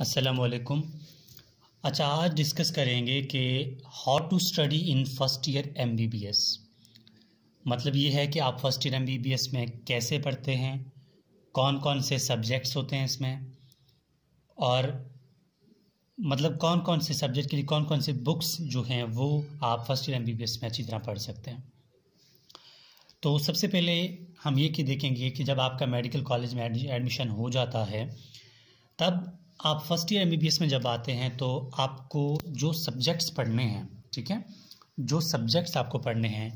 असलकुम अच्छा आज डिस्कस करेंगे कि how to study in first year M B B S मतलब ये है कि आप first year M B B S में कैसे पढ़ते हैं कौन कौन से सब्जेक्ट्स होते हैं इसमें और मतलब कौन कौन से सब्जेक्ट के लिए कौन कौन से बुक्स जो हैं वो आप first year M B B S में अच्छी तरह पढ़ सकते हैं तो सबसे पहले हम ये कि देखेंगे कि जब आपका मेडिकल कॉलेज में एडमिशन हो जाता है तब आप फर्स्ट ईयर एम में जब आते हैं तो आपको जो सब्जेक्ट्स पढ़ने हैं ठीक है जो सब्जेक्ट्स आपको पढ़ने हैं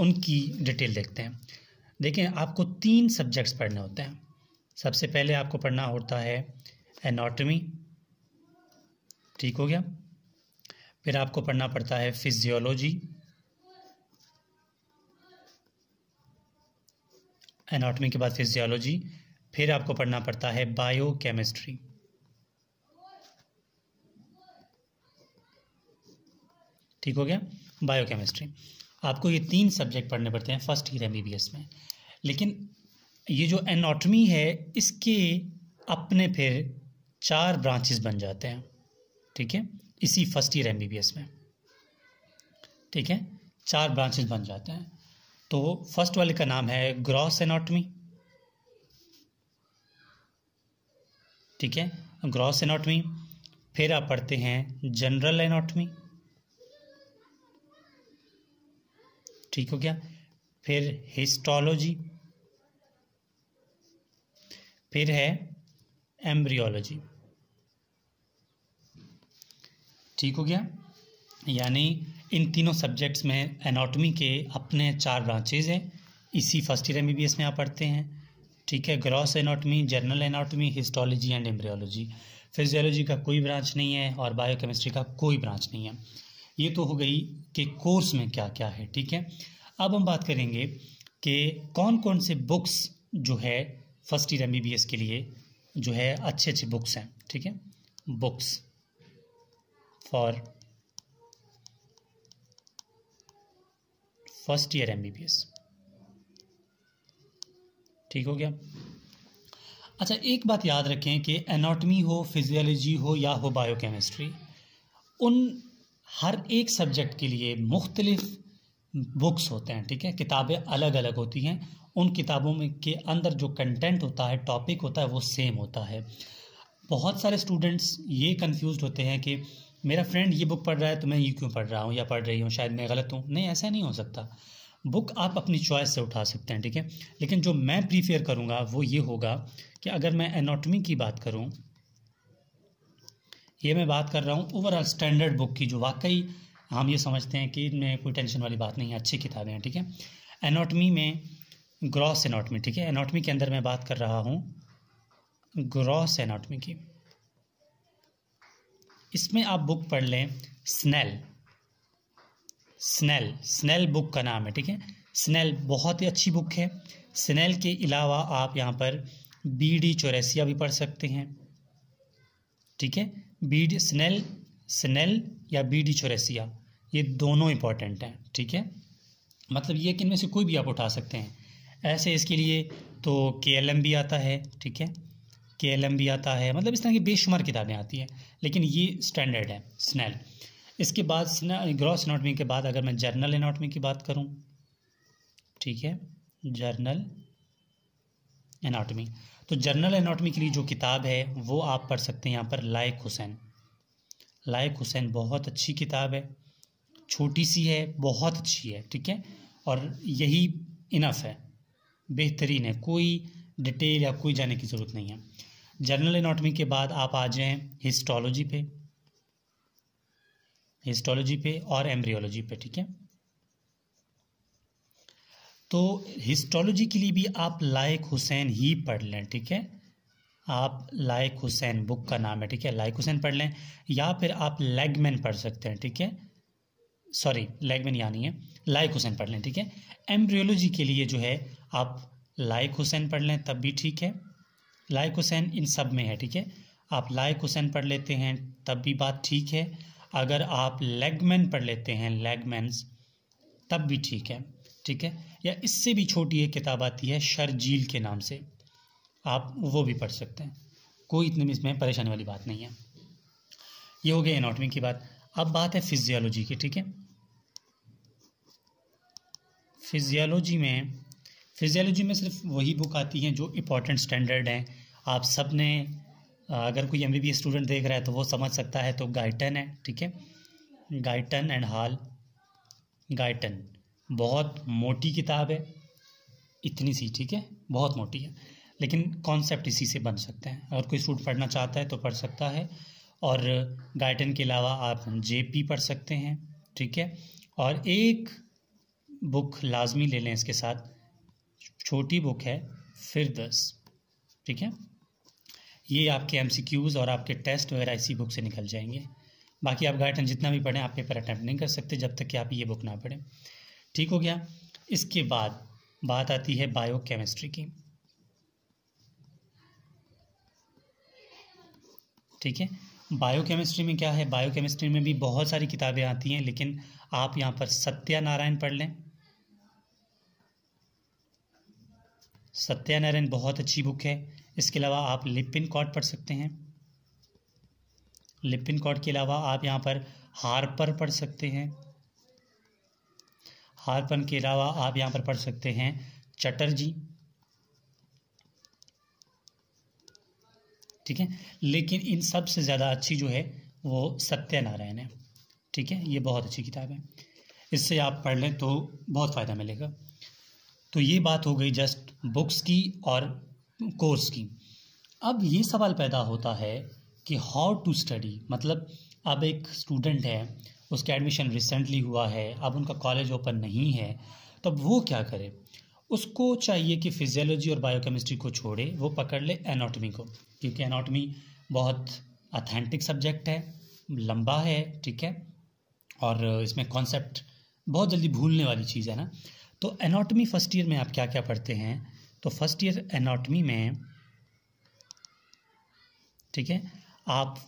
उनकी डिटेल देखते हैं देखें आपको तीन सब्जेक्ट्स पढ़ने होते हैं सबसे पहले आपको पढ़ना होता है एनाटॉमी ठीक हो गया फिर आपको पढ़ना पड़ता है फिजियोलॉजी एनाटॉमी के बाद फिजियोलॉजी फिर आपको पढ़ना पड़ता है बायोकेमिस्ट्री ठीक हो गया बायोकेमिस्ट्री आपको ये तीन सब्जेक्ट पढ़ने पड़ते हैं फर्स्ट ईयर एम में लेकिन ये जो एनाटमी है इसके अपने फिर चार ब्रांचेस बन जाते हैं ठीक है इसी फर्स्ट ईयर एम में ठीक है चार ब्रांचेस बन जाते हैं तो फर्स्ट वाले का नाम है ग्रॉस एनाटमी ठीक है ग्रॉस एनाटमी फिर आप पढ़ते हैं जनरल एनाटमी ठीक हो गया फिर हिस्टोलॉजी फिर है एम्ब्रियोलॉजी ठीक हो गया यानी इन तीनों सब्जेक्ट्स में एनाटॉमी के अपने चार ब्रांचेज हैं इसी फर्स्ट ईयर एम में आप पढ़ते हैं ठीक है gross anatomy general anatomy histology and embryology physiology का कोई ब्रांच नहीं है और बायोकेमिस्ट्री का कोई ब्रांच नहीं है ये तो हो गई कि कोर्स में क्या क्या है ठीक है अब हम बात करेंगे कि कौन कौन से बुक्स जो है फर्स्ट ईयर एम के लिए जो है अच्छे अच्छे बुक्स हैं ठीक है books for first year MBBS ठीक हो गया अच्छा एक बात याद रखें कि एनाटमी हो फिजियोलॉजी हो या हो बायोकेमिस्ट्री उन हर एक सब्जेक्ट के लिए मुख्तलिफ बुक्स होते हैं ठीक है किताबें अलग अलग होती हैं उन किताबों में के अंदर जो कंटेंट होता है टॉपिक होता है वो सेम होता है बहुत सारे स्टूडेंट्स ये कन्फ्यूज होते हैं कि मेरा फ्रेंड ये बुक पढ़ रहा है तो मैं ये क्यों पढ़ रहा हूँ या पढ़ रही हूँ शायद मैं गलत हूँ नहीं ऐसा नहीं हो सकता बुक आप अपनी चॉइस से उठा सकते हैं ठीक है लेकिन जो मैं प्रीफेयर करूँगा वो ये होगा कि अगर मैं एनाटमी की बात करूँ ये मैं बात कर रहा हूँ ओवरऑल स्टैंडर्ड बुक की जो वाकई हम ये समझते हैं कि इनमें कोई टेंशन वाली बात नहीं है अच्छी किताबें हैं ठीक है एनाटमी में ग्रॉस एनाटमी ठीक है एनाटमी के अंदर मैं बात कर रहा हूँ ग्रॉस एनाटमी की इसमें आप बुक पढ़ लें स्नेल स्नेल स्नेल बुक का नाम है ठीक है स्नेल बहुत ही अच्छी बुक है स्नेल के अलावा आप यहाँ पर बी डी चौरसिया भी पढ़ सकते हैं ठीक है बीड स्नेल स्नेल या बीडी चोरेसिया ये दोनों इंपॉर्टेंट हैं ठीक है मतलब ये कि इनमें से कोई भी आप उठा सकते हैं ऐसे इसके लिए तो के एल एम भी आता है ठीक है के एल एम भी आता है मतलब इस तरह की बेशुमार किताबें आती हैं लेकिन ये स्टैंडर्ड है स्नेल इसके बाद ग्रॉस एनाटमी के बाद अगर मैं जर्नल एनाटमी की बात करूँ ठीक है जर्नल एनाटमी तो जर्नल एनाटॉमी के लिए जो किताब है वो आप पढ़ सकते हैं यहाँ पर लायक हुसैन लायक हुसैन बहुत अच्छी किताब है छोटी सी है बहुत अच्छी है ठीक है और यही इनफ है बेहतरीन है कोई डिटेल या कोई जाने की ज़रूरत नहीं है जर्नल एनाटॉमी के बाद आप आ जाए हिस्टोलॉजी पे हिस्टोलॉजी पे और एम्ब्रियोलॉजी पे ठीक है तो हिस्टोलॉजी के लिए भी आप लायक हुसैन ही पढ़ लें ठीक है आप लायक हुसैन बुक का नाम है ठीक है लायक हुसैन पढ़ लें या फिर आप लेगमैन पढ़ सकते हैं ठीक है सॉरी लेगमैन यानी नहीं है लायक हुसैन पढ़ लें ठीक है एम्ब्रियोलॉजी के लिए जो है आप लायक हुसैन पढ़ लें तब भी ठीक है लायक हुसैन इन सब में है ठीक है आप लायक हुसैन पढ़ लेते हैं तब भी बात ठीक है अगर आप लेगमैन पढ़ लेते हैं लेगमैन तब भी ठीक है ठीक है या इससे भी छोटी एक किताब आती है शर्जील के नाम से आप वो भी पढ़ सकते हैं कोई इतनी इसमें परेशानी वाली बात नहीं है ये हो गया एनाटमी की बात अब बात है फिजियोलॉजी की ठीक है फिजियोलॉजी में फिजियोलॉजी में सिर्फ वही बुक आती हैं जो इम्पोर्टेंट स्टैंडर्ड हैं आप सब ने अगर कोई एम स्टूडेंट देख रहा है तो वो समझ सकता है तो गाइटन है ठीक है गाइटन एंड हाल गाइटन बहुत मोटी किताब है इतनी सी ठीक है बहुत मोटी है लेकिन कॉन्सेप्ट इसी से बन सकते हैं अगर कोई सूट पढ़ना चाहता है तो पढ़ सकता है और गाइटन के अलावा आप जे पी पढ़ सकते हैं ठीक है और एक बुक लाजमी ले लें इसके साथ छोटी बुक है फिर दस ठीक है ये आपके एम सी क्यूज़ और आपके टेस्ट वगैरह इसी बुक से निकल जाएंगे बाकी आप गाइडन जितना भी पढ़ें आप पेपर अटैम्प्ट नहीं कर सकते जब तक कि आप ये बुक ना पढ़ें ठीक हो गया इसके बाद बात आती है बायोकेमिस्ट्री की ठीक है बायोकेमिस्ट्री में क्या है बायोकेमिस्ट्री में भी बहुत सारी किताबें आती हैं लेकिन आप यहां पर सत्यानारायण पढ़ लें सत्यानारायण बहुत अच्छी बुक है इसके अलावा आप लिपिन कॉट पढ़ सकते हैं लिपिन कॉट के अलावा आप यहां पर हार्पर पढ़ सकते हैं हार्पन के अलावा आप यहाँ पर पढ़ सकते हैं चटर्जी ठीक है लेकिन इन सबसे ज़्यादा अच्छी जो है वो सत्यनारायण है ठीक है ये बहुत अच्छी किताब है इससे आप पढ़ लें तो बहुत फ़ायदा मिलेगा तो ये बात हो गई जस्ट बुक्स की और कोर्स की अब ये सवाल पैदा होता है कि हाउ टू स्टडी मतलब अब एक स्टूडेंट है उसका एडमिशन रिसेंटली हुआ है अब उनका कॉलेज ओपन नहीं है तो वो क्या करे उसको चाहिए कि फिजियोलॉजी और बायोकेमिस्ट्री को छोड़े वो पकड़ ले एनाटॉमी को क्योंकि एनाटॉमी बहुत अथेंटिक सब्जेक्ट है लंबा है ठीक है और इसमें कॉन्सेप्ट बहुत जल्दी भूलने वाली चीज़ है ना तो एनाटॉमी फर्स्ट ईयर में आप क्या क्या पढ़ते हैं तो फर्स्ट ईयर एनाटॉमी में ठीक है आप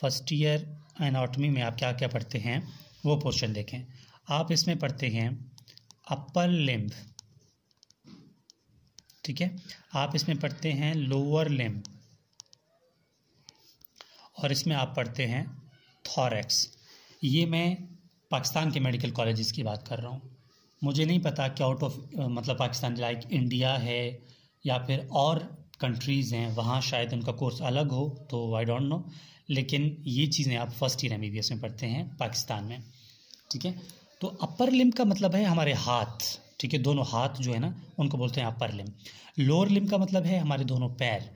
फर्स्ट ईयर एनाटॉमी में आप क्या क्या पढ़ते हैं वो पोर्शन देखें आप इसमें पढ़ते हैं अपर लिम्ब ठीक है आप इसमें पढ़ते हैं लोअर लिम्ब और इसमें आप पढ़ते हैं थॉरेक्स ये मैं पाकिस्तान के मेडिकल कॉलेजेस की बात कर रहा हूँ मुझे नहीं पता कि आउट ऑफ मतलब पाकिस्तान लाइक इंडिया है या फिर और कंट्रीज़ हैं वहाँ शायद उनका कोर्स अलग हो तो आई डोंट नो लेकिन ये चीज़ें आप फर्स्ट ईयर एम में पढ़ते हैं पाकिस्तान में ठीक है तो अपर लिम का मतलब है हमारे हाथ ठीक है दोनों हाथ जो है ना उनको बोलते हैं अपर लिम लोअर लिम का मतलब है हमारे दोनों पैर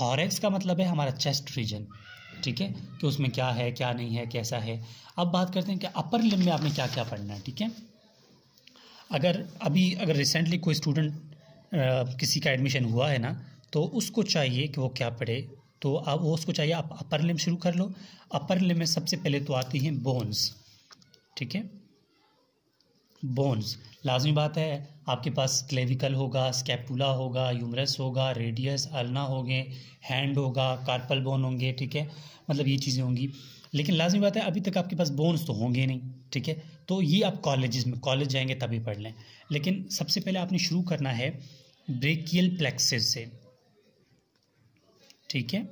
थॉरेक्स का मतलब है हमारा चेस्ट रीजन ठीक है कि उसमें क्या है क्या नहीं है कैसा है अब बात करते हैं कि अपर लिम में आपने क्या क्या पढ़ना है ठीक है अगर अभी अगर रिसेंटली कोई स्टूडेंट किसी का एडमिशन हुआ है ना तो उसको चाहिए कि वो क्या पढ़े तो अब वो उसको चाहिए आप अपर लिम शुरू कर लो अपर लिम में सबसे पहले तो आती हैं बोन्स ठीक है बोन्स लाजमी बात है आपके पास क्लेविकल होगा स्कैपुला होगा यूमरस होगा रेडियस अलना होंगे हैंड होगा कार्पल बोन होंगे ठीक है मतलब ये चीज़ें होंगी लेकिन लाजमी बात है अभी तक आपके पास बोन्स तो होंगे नहीं ठीक है तो ये आप कॉलेज में कॉलेज जाएंगे तभी पढ़ लें लेकिन सबसे पहले आपने शुरू करना है ब्रेकियल प्लेक्सेस से ठीक है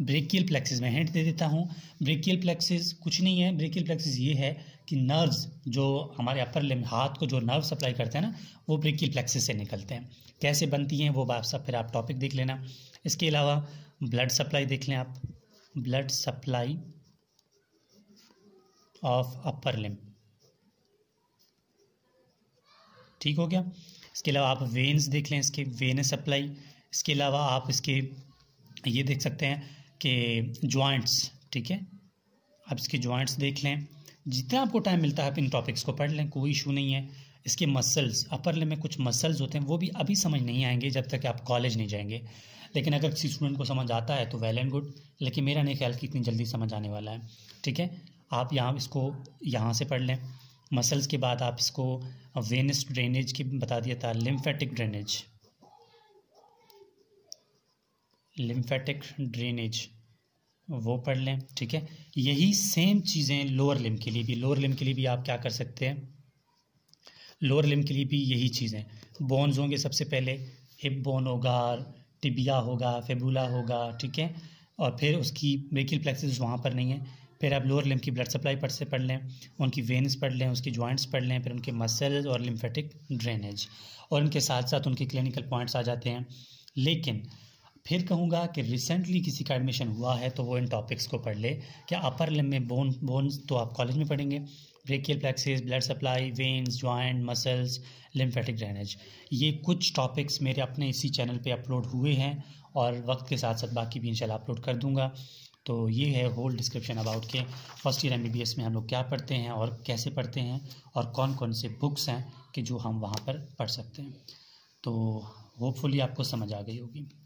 ब्रेकियल प्लेक्सिस में हेंट दे देता हूँ ब्रेकियल प्लेक्सिस कुछ नहीं है ब्रेकियल प्लेक्सिस ये है कि नर्व्स जो हमारे अपर लिम हाथ को जो नर्व सप्लाई करते हैं ना वो ब्रेकियल प्लेक्सिस से निकलते हैं कैसे बनती हैं वो सब फिर आप टॉपिक देख लेना इसके अलावा ब्लड सप्लाई देख लें आप blood supply of upper limb ठीक हो गया इसके अलावा आप वेन्स देख लें इसके वेन सप्लाई इसके अलावा आप इसके ये देख सकते हैं कि जॉइंट्स ठीक है आप इसके ज्वाइंट्स देख लें जितना आपको टाइम मिलता है आप इन टॉपिक्स को पढ़ लें कोई इशू नहीं है इसके मसल्स अपर लिम में कुछ मसल्स होते हैं वो भी अभी समझ नहीं आएंगे जब तक आप कॉलेज नहीं जाएंगे लेकिन अगर किसी स्टूडेंट को समझ आता है तो वेल एंड गुड लेकिन मेरा नहीं ख्याल कि इतनी जल्दी समझ आने वाला है ठीक है आप यहाँ इसको यहाँ से पढ़ लें मसल्स के बाद आप इसको वेनस ड्रेनेज की बता दिया था लिम्फेटिक ड्रेनेज लिम्फेटिक ड्रेनेज वो पढ़ लें ठीक है यही सेम चीज़ें लोअर लिम के लिए भी लोअर लिम के लिए भी आप क्या कर सकते हैं लोअर लिम के लिए भी यही चीज़ें बोन्स होंगे सबसे पहले हिप बोन होगा टिबिया होगा फेबूला होगा ठीक है और फिर उसकी ब्रेकिल प्लेक्सिस वहाँ पर नहीं है फिर आप लोअर लिम की ब्लड सप्लाई पर से पढ़ लें उनकी वेन्स पढ़ लें उसकी जॉइंट्स पढ़ लें फिर उनके मसल्स और लिम्फेटिक ड्रेनेज और उनके साथ साथ उनके क्लिनिकल पॉइंट्स आ जाते हैं लेकिन फिर कहूँगा कि रिसेंटली किसी का एडमिशन हुआ है तो वो इन टॉपिक्स को पढ़ ले क्या अपर लिम में बोन बोन्स तो आप कॉलेज में पढ़ेंगे brachial plexus blood supply veins joint muscles lymphatic drainage ये कुछ टॉपिक्स मेरे अपने इसी चैनल पे अपलोड हुए हैं और वक्त के साथ साथ बाकी भी इंशाल्लाह अपलोड कर दूंगा तो ये है होल डिस्क्रिप्शन अबाउट के फर्स्ट ईयर एम में हम लोग क्या पढ़ते हैं और कैसे पढ़ते हैं और कौन कौन से बुक्स हैं कि जो हम वहाँ पर पढ़ सकते हैं तो होपफुली आपको समझ आ गई होगी